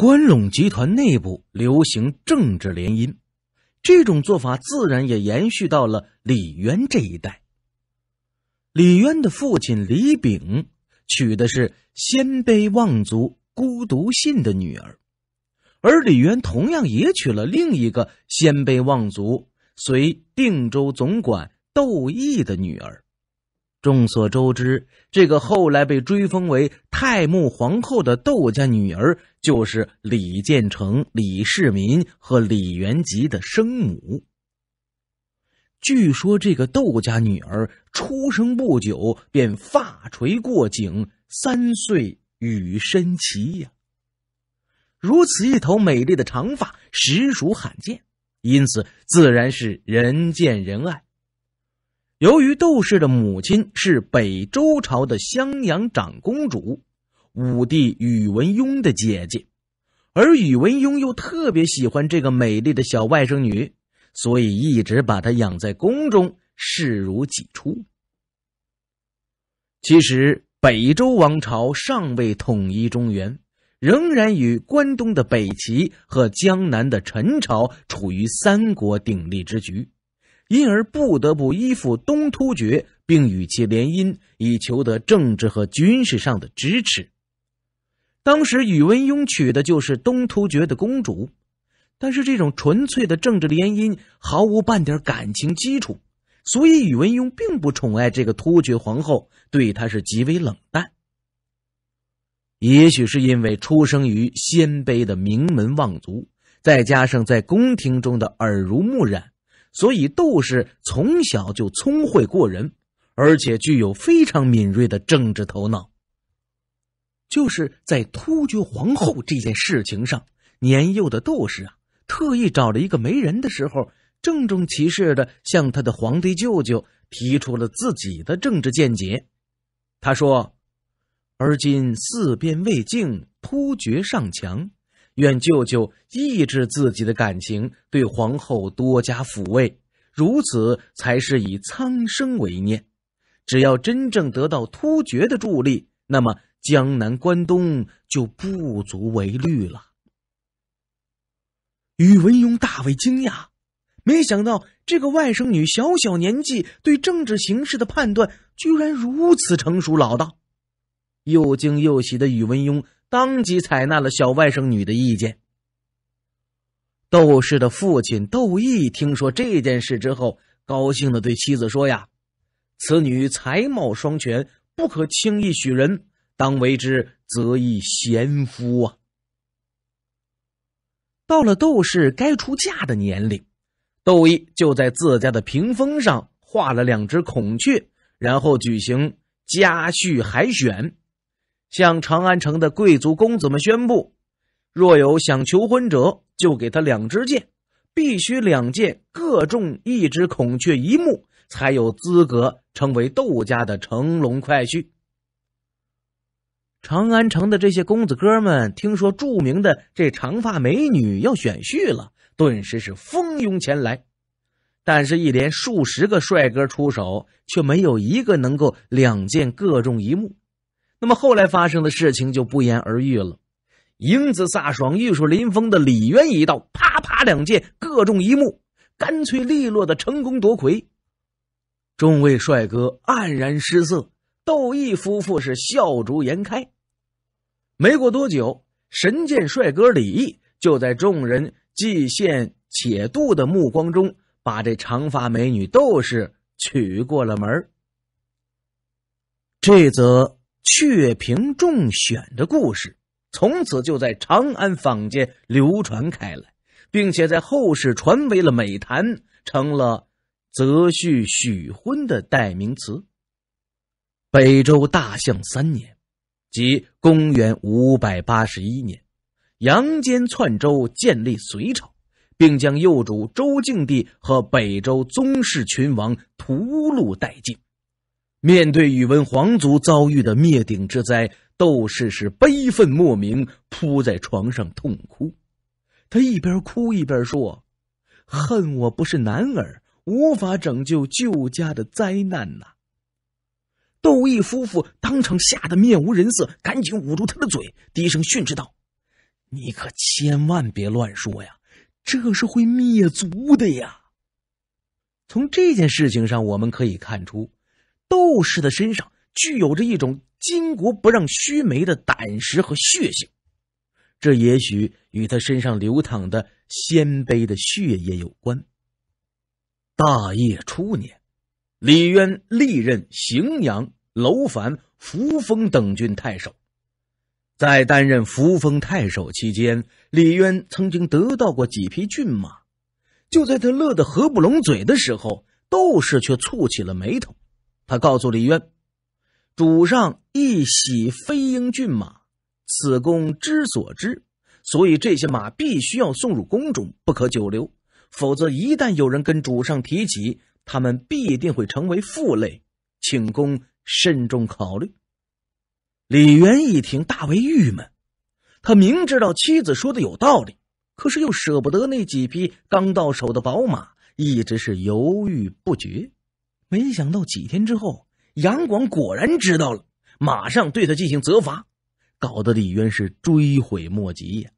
关陇集团内部流行政治联姻，这种做法自然也延续到了李渊这一代。李渊的父亲李炳娶的是鲜卑望族孤独信的女儿，而李渊同样也娶了另一个鲜卑望族随定州总管窦毅的女儿。众所周知，这个后来被追封为太穆皇后的窦家女儿，就是李建成、李世民和李元吉的生母。据说这个窦家女儿出生不久便发垂过颈，三岁与身齐呀。如此一头美丽的长发，实属罕见，因此自然是人见人爱。由于窦氏的母亲是北周朝的襄阳长公主，武帝宇文邕的姐姐，而宇文邕又特别喜欢这个美丽的小外甥女，所以一直把她养在宫中，视如己出。其实，北周王朝尚未统一中原，仍然与关东的北齐和江南的陈朝处于三国鼎立之局。因而不得不依附东突厥，并与其联姻，以求得政治和军事上的支持。当时宇文邕娶的就是东突厥的公主，但是这种纯粹的政治联姻毫无半点感情基础，所以宇文邕并不宠爱这个突厥皇后，对她是极为冷淡。也许是因为出生于鲜卑的名门望族，再加上在宫廷中的耳濡目染。所以，窦氏从小就聪慧过人，而且具有非常敏锐的政治头脑。就是在突厥皇后这件事情上，年幼的窦氏啊，特意找了一个没人的时候，郑重其事的向他的皇帝舅舅提出了自己的政治见解。他说：“而今四边未静，突厥上强。”愿舅舅抑制自己的感情，对皇后多加抚慰，如此才是以苍生为念。只要真正得到突厥的助力，那么江南、关东就不足为虑了。宇文邕大为惊讶，没想到这个外甥女小小年纪，对政治形势的判断居然如此成熟老道，又惊又喜的宇文邕。当即采纳了小外甥女的意见。窦氏的父亲窦毅听说这件事之后，高兴的对妻子说：“呀，此女才貌双全，不可轻易许人，当为之择一贤夫啊。”到了窦氏该出嫁的年龄，窦毅就在自家的屏风上画了两只孔雀，然后举行家婿海选。向长安城的贵族公子们宣布：若有想求婚者，就给他两支箭，必须两箭各中一只孔雀一目，才有资格成为窦家的乘龙快婿。长安城的这些公子哥们听说著名的这长发美女要选婿了，顿时是蜂拥前来。但是，一连数十个帅哥出手，却没有一个能够两箭各中一目。那么后来发生的事情就不言而喻了。英姿飒爽、玉树临风的李渊一道，啪啪两剑各中一目，干脆利落的成功夺魁。众位帅哥黯然失色，窦毅夫妇是笑逐颜开。没过多久，神剑帅哥李毅就在众人既羡且妒的目光中，把这长发美女窦氏娶过了门这则。雀屏中选的故事，从此就在长安坊间流传开来，并且在后世传为了美谈，成了择婿许婚的代名词。北周大象三年，即公元五百八十一年，杨坚篡周，建立隋朝，并将幼主周静帝和北周宗室群王屠戮殆尽。面对宇文皇族遭遇的灭顶之灾，窦氏是悲愤莫名，扑在床上痛哭。他一边哭一边说：“恨我不是男儿，无法拯救旧家的灾难呐。”窦毅夫妇当场吓得面无人色，赶紧捂住他的嘴，低声训斥道：“你可千万别乱说呀，这是会灭族的呀。”从这件事情上，我们可以看出。窦氏的身上具有着一种巾帼不让须眉的胆识和血性，这也许与他身上流淌的鲜卑的血液有关。大业初年，李渊历任荥阳、楼烦、扶风等郡太守。在担任扶风太守期间，李渊曾经得到过几匹骏马。就在他乐得合不拢嘴的时候，窦氏却蹙起了眉头。他告诉李渊：“主上一喜飞鹰骏马，此公知所知，所以这些马必须要送入宫中，不可久留，否则一旦有人跟主上提起，他们必定会成为负累，请公慎重考虑。”李渊一听，大为郁闷。他明知道妻子说的有道理，可是又舍不得那几匹刚到手的宝马，一直是犹豫不决。没想到几天之后，杨广果然知道了，马上对他进行责罚，搞得李渊是追悔莫及呀。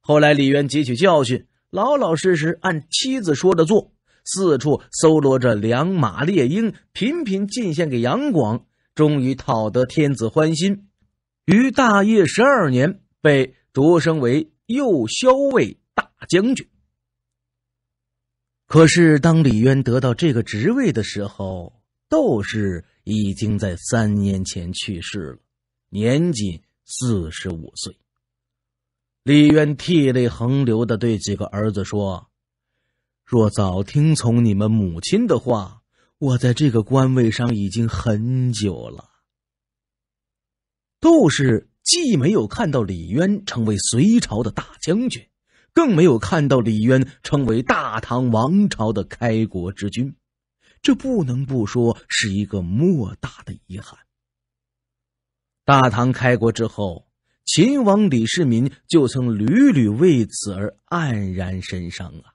后来李渊汲取教训，老老实实按妻子说的做，四处搜罗着良马猎鹰，频频进献给杨广，终于讨得天子欢心。于大业十二年，被擢升为右骁卫大将军。可是，当李渊得到这个职位的时候，窦氏已经在三年前去世了，年仅四十五岁。李渊涕泪横流的对几个儿子说：“若早听从你们母亲的话，我在这个官位上已经很久了。”窦氏既没有看到李渊成为隋朝的大将军。更没有看到李渊成为大唐王朝的开国之君，这不能不说是一个莫大的遗憾。大唐开国之后，秦王李世民就曾屡屡为此而黯然神伤啊。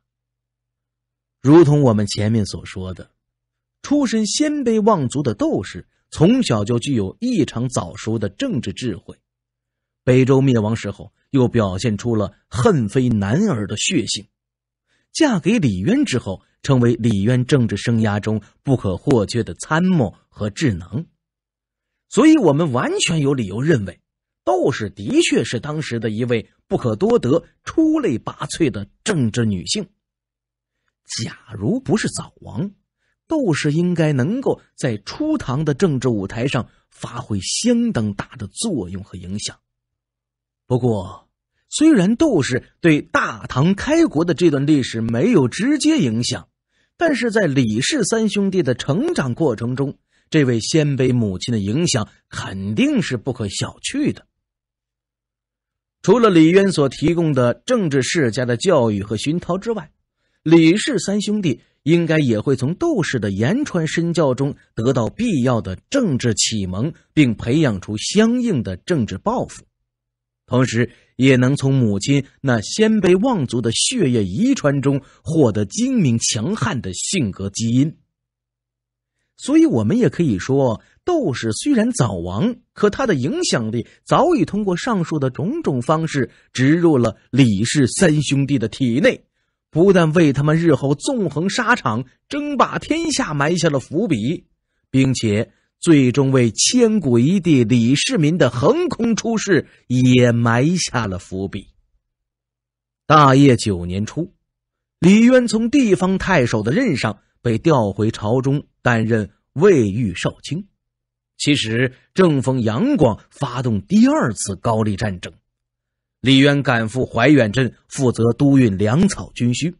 如同我们前面所说的，出身鲜卑望族的窦氏，从小就具有异常早熟的政治智慧。北周灭亡时候。又表现出了恨非男儿的血性，嫁给李渊之后，成为李渊政治生涯中不可或缺的参谋和智囊，所以我们完全有理由认为，窦氏的确是当时的一位不可多得、出类拔萃的政治女性。假如不是早亡，窦氏应该能够在初唐的政治舞台上发挥相当大的作用和影响。不过，虽然窦氏对大唐开国的这段历史没有直接影响，但是在李氏三兄弟的成长过程中，这位鲜卑母亲的影响肯定是不可小觑的。除了李渊所提供的政治世家的教育和熏陶之外，李氏三兄弟应该也会从窦氏的言传身教中得到必要的政治启蒙，并培养出相应的政治抱负。同时，也能从母亲那鲜卑望族的血液遗传中获得精明强悍的性格基因。所以，我们也可以说，窦氏虽然早亡，可他的影响力早已通过上述的种种方式植入了李氏三兄弟的体内，不但为他们日后纵横沙场、争霸天下埋下了伏笔，并且。最终为千古一帝李世民的横空出世也埋下了伏笔。大业九年初，李渊从地方太守的任上被调回朝中，担任卫御少卿。其时正逢杨广发动第二次高丽战争，李渊赶赴怀远镇负责督运粮草军需，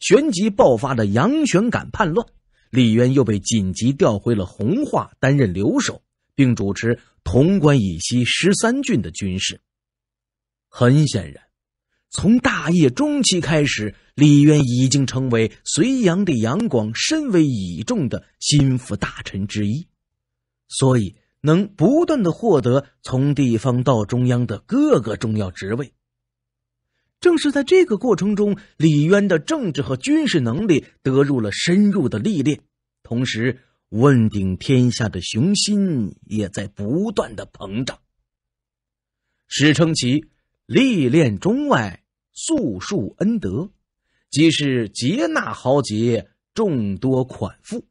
旋即爆发了杨玄感叛乱。李渊又被紧急调回了弘化，担任留守，并主持潼关以西十三郡的军事。很显然，从大业中期开始，李渊已经成为隋炀帝杨广深为倚重的心腹大臣之一，所以能不断的获得从地方到中央的各个重要职位。正是在这个过程中，李渊的政治和军事能力得入了深入的历练，同时，问鼎天下的雄心也在不断的膨胀。史称其历练中外，素树恩德，即是接纳豪杰众多款附。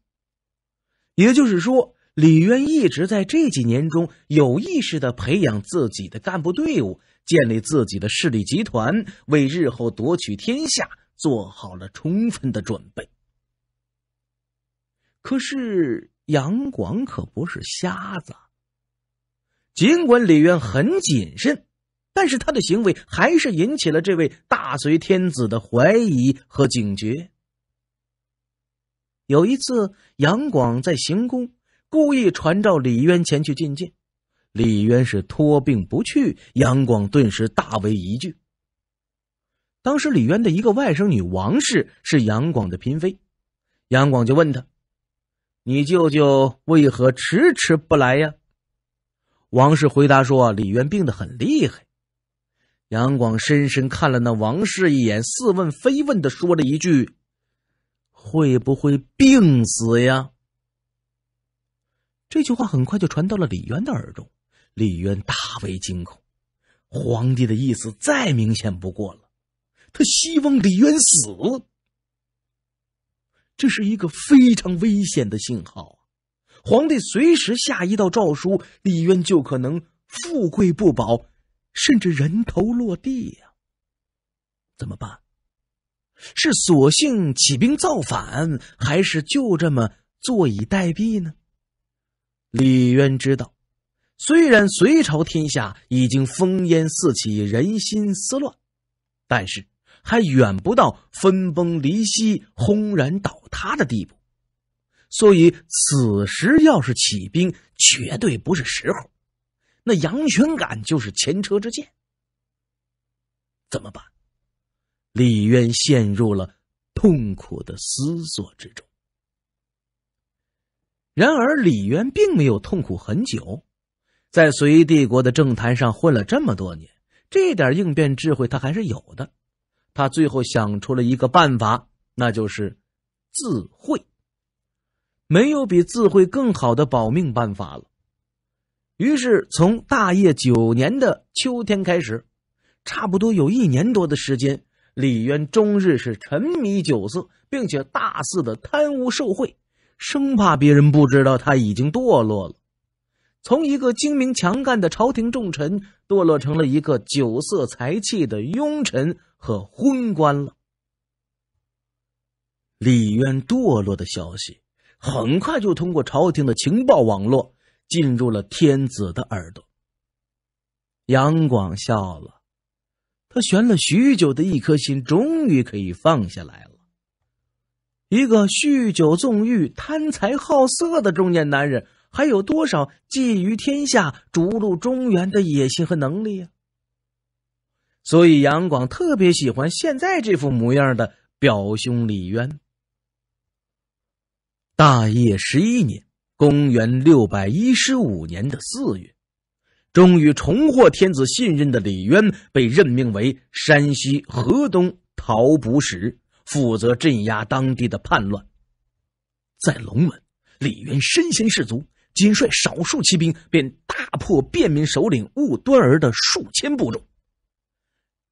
也就是说，李渊一直在这几年中有意识的培养自己的干部队伍。建立自己的势力集团，为日后夺取天下做好了充分的准备。可是杨广可不是瞎子。尽管李渊很谨慎，但是他的行为还是引起了这位大隋天子的怀疑和警觉。有一次，杨广在行宫故意传召李渊前去觐见。李渊是托病不去，杨广顿时大为疑惧。当时李渊的一个外甥女王氏是杨广的嫔妃，杨广就问他：“你舅舅为何迟迟不来呀？”王氏回答说：“李渊病得很厉害。”杨广深深看了那王氏一眼，似问非问的说了一句：“会不会病死呀？”这句话很快就传到了李渊的耳中。李渊大为惊恐，皇帝的意思再明显不过了，他希望李渊死。这是一个非常危险的信号，皇帝随时下一道诏书，李渊就可能富贵不保，甚至人头落地呀。怎么办？是索性起兵造反，还是就这么坐以待毙呢？李渊知道。虽然隋朝天下已经烽烟四起，人心思乱，但是还远不到分崩离析、轰然倒塌的地步，所以此时要是起兵，绝对不是时候。那杨玄感就是前车之鉴。怎么办？李渊陷入了痛苦的思索之中。然而，李渊并没有痛苦很久。在隋帝国的政坛上混了这么多年，这点应变智慧他还是有的。他最后想出了一个办法，那就是自会。没有比自会更好的保命办法了。于是，从大业九年的秋天开始，差不多有一年多的时间，李渊终日是沉迷酒色，并且大肆的贪污受贿，生怕别人不知道他已经堕落了。从一个精明强干的朝廷重臣，堕落成了一个酒色财气的庸臣和昏官了。李渊堕落的消息，很快就通过朝廷的情报网络，进入了天子的耳朵。杨广笑了，他悬了许久的一颗心，终于可以放下来了。一个酗酒纵欲、贪财好色的中年男人。还有多少觊觎天下、逐鹿中原的野心和能力呀？所以杨广特别喜欢现在这副模样的表兄李渊。大业十一年（公元六百一十五年的四月），终于重获天子信任的李渊被任命为山西河东陶捕使，负责镇压当地的叛乱。在龙门，李渊身先士卒。仅率少数骑兵，便大破便民首领兀端儿的数千部众。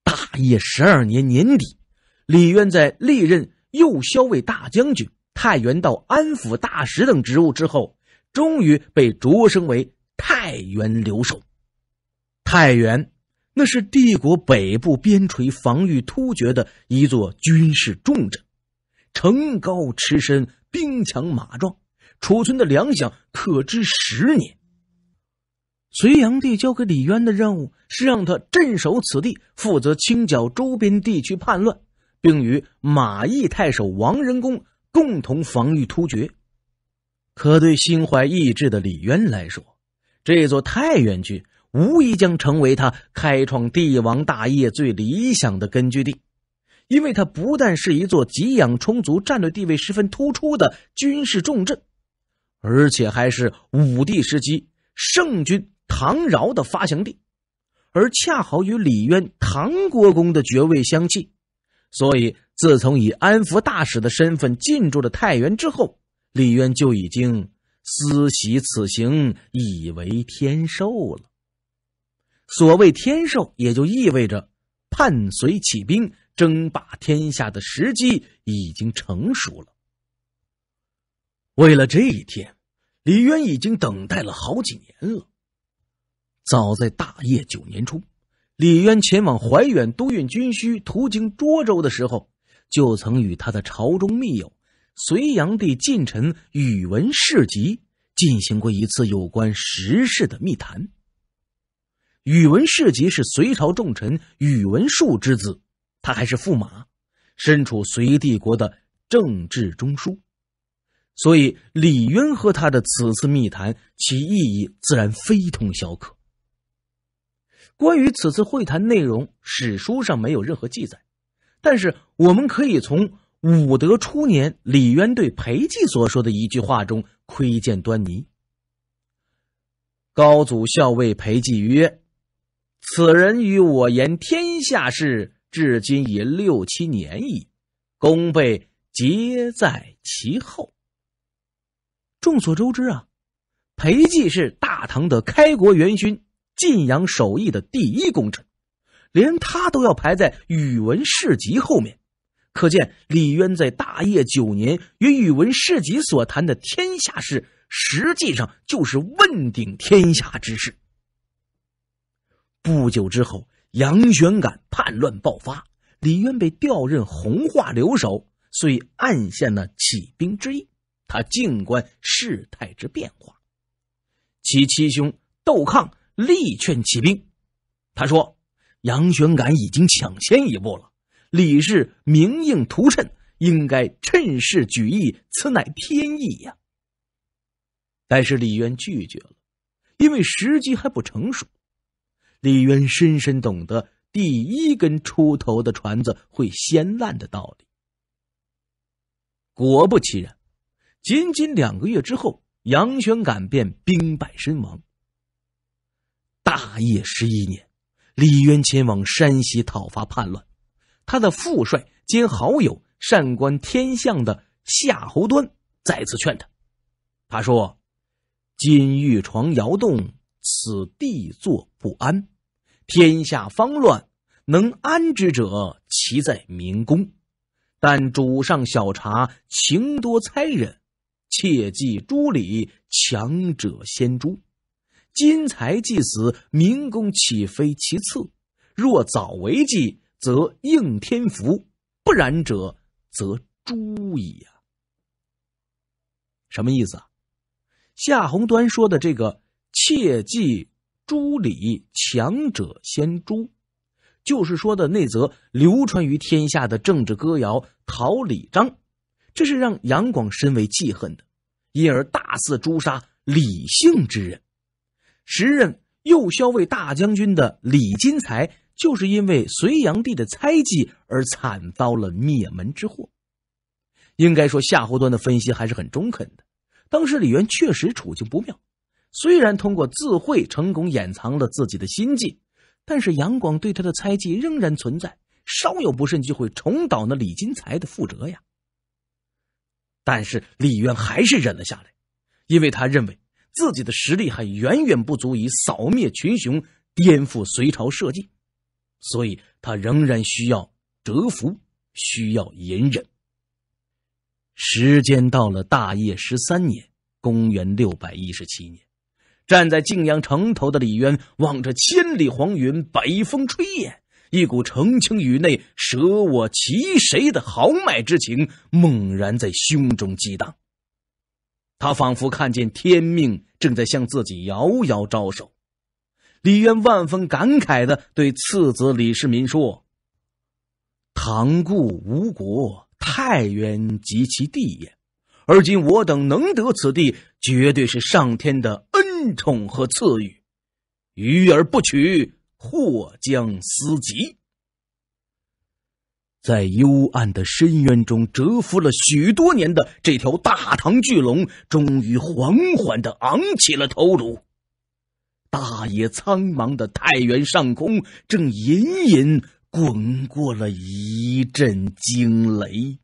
大业十二年年底，李渊在历任右骁卫大将军、太原道安抚大使等职务之后，终于被擢升为太原留守。太原，那是帝国北部边陲防御突厥的一座军事重镇，城高池深，兵强马壮。储存的粮饷可支十年。隋炀帝交给李渊的任务是让他镇守此地，负责清剿周边地区叛乱，并与马邑太守王仁恭共同防御突厥。可对心怀意志的李渊来说，这座太原郡无疑将成为他开创帝王大业最理想的根据地，因为它不但是一座给养充足、战略地位十分突出的军事重镇。而且还是武帝时期圣君唐尧的发祥地，而恰好与李渊唐国公的爵位相契，所以自从以安抚大使的身份进驻了太原之后，李渊就已经思袭此行，以为天授了。所谓天授，也就意味着叛隋起兵、争霸天下的时机已经成熟了。为了这一天，李渊已经等待了好几年了。早在大业九年初，李渊前往怀远督运军需，途经涿州的时候，就曾与他的朝中密友、隋炀帝近臣宇文士及进行过一次有关时事的密谈。宇文士及是隋朝重臣宇文述之子，他还是驸马，身处隋帝国的政治中枢。所以，李渊和他的此次密谈，其意义自然非同小可。关于此次会谈内容，史书上没有任何记载，但是我们可以从武德初年李渊对裴寂所说的一句话中窥见端倪。高祖校尉裴寂曰：“此人与我言天下事，至今已六七年矣，功背皆在其后。”众所周知啊，裴寂是大唐的开国元勋，晋阳守义的第一功臣，连他都要排在宇文士及后面，可见李渊在大业九年与宇文士及所谈的天下事，实际上就是问鼎天下之事。不久之后，杨玄感叛乱爆发，李渊被调任洪化留守，遂暗现了起兵之意。他静观事态之变化，其七兄窦抗力劝起兵。他说：“杨玄感已经抢先一步了，李氏明应图趁，应该趁势举义，此乃天意呀。”但是李渊拒绝了，因为时机还不成熟。李渊深深懂得第一根出头的船子会先烂的道理。果不其然。仅仅两个月之后，杨玄感便兵败身亡。大业十一年，李渊前往山西讨伐叛乱，他的副帅兼好友善观天象的夏侯端再次劝他。他说：“金玉床摇动，此地坐不安；天下方乱，能安之者，其在明公。但主上小察，情多猜忍。”切记诸礼，强者先诛；金财既死，民工岂非其次？若早为计，则应天福；不然者，则诛矣。啊，什么意思啊？夏侯端说的这个“切记诸礼，强者先诛”，就是说的那则流传于天下的政治歌谣《桃李章》。这是让杨广深为记恨的，因而大肆诛杀李姓之人。时任右骁卫大将军的李金才，就是因为隋炀帝的猜忌而惨遭了灭门之祸。应该说，夏侯惇的分析还是很中肯的。当时李渊确实处境不妙，虽然通过自会成功掩藏了自己的心计，但是杨广对他的猜忌仍然存在，稍有不慎就会重蹈那李金才的覆辙呀。但是李渊还是忍了下来，因为他认为自己的实力还远远不足以扫灭群雄、颠覆隋朝社稷，所以他仍然需要蛰伏，需要隐忍。时间到了大业十三年（公元六百一十七年），站在晋阳城头的李渊望着千里黄云，北风吹雁。一股澄清于内、舍我其谁的豪迈之情猛然在胸中激荡。他仿佛看见天命正在向自己遥遥招手。李渊万分感慨的对次子李世民说：“唐故吴国，太原及其地也。而今我等能得此地，绝对是上天的恩宠和赐予。予而不取。”祸将思及，在幽暗的深渊中蛰伏了许多年的这条大唐巨龙，终于缓缓的昂起了头颅。大野苍茫的太原上空，正隐隐滚过了一阵惊雷。